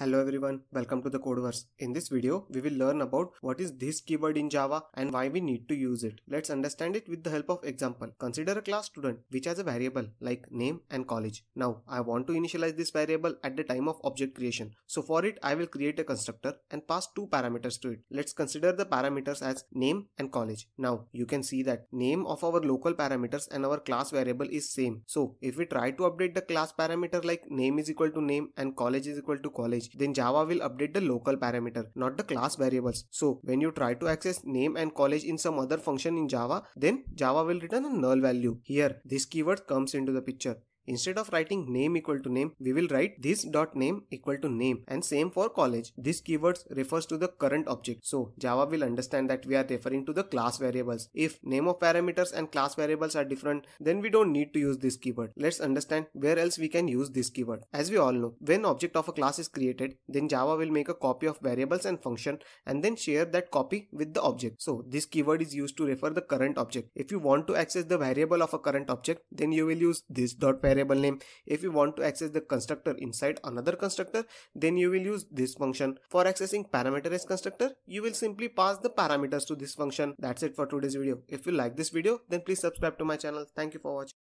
Hello everyone, welcome to the Codeverse. In this video, we will learn about what is this keyword in Java and why we need to use it. Let's understand it with the help of example. Consider a class student which has a variable like name and college. Now, I want to initialize this variable at the time of object creation. So for it, I will create a constructor and pass two parameters to it. Let's consider the parameters as name and college. Now, you can see that name of our local parameters and our class variable is same. So if we try to update the class parameter like name is equal to name and college is equal to college, then Java will update the local parameter, not the class variables. So when you try to access name and college in some other function in Java, then Java will return a null value. Here, this keyword comes into the picture. Instead of writing name equal to name, we will write this dot name equal to name and same for college. This keywords refers to the current object. So Java will understand that we are referring to the class variables. If name of parameters and class variables are different, then we don't need to use this keyword. Let's understand where else we can use this keyword. As we all know, when object of a class is created, then Java will make a copy of variables and function and then share that copy with the object. So this keyword is used to refer the current object. If you want to access the variable of a current object, then you will use this dot variable variable name. If you want to access the constructor inside another constructor, then you will use this function. For accessing parameterized constructor, you will simply pass the parameters to this function. That's it for today's video. If you like this video, then please subscribe to my channel. Thank you for watching.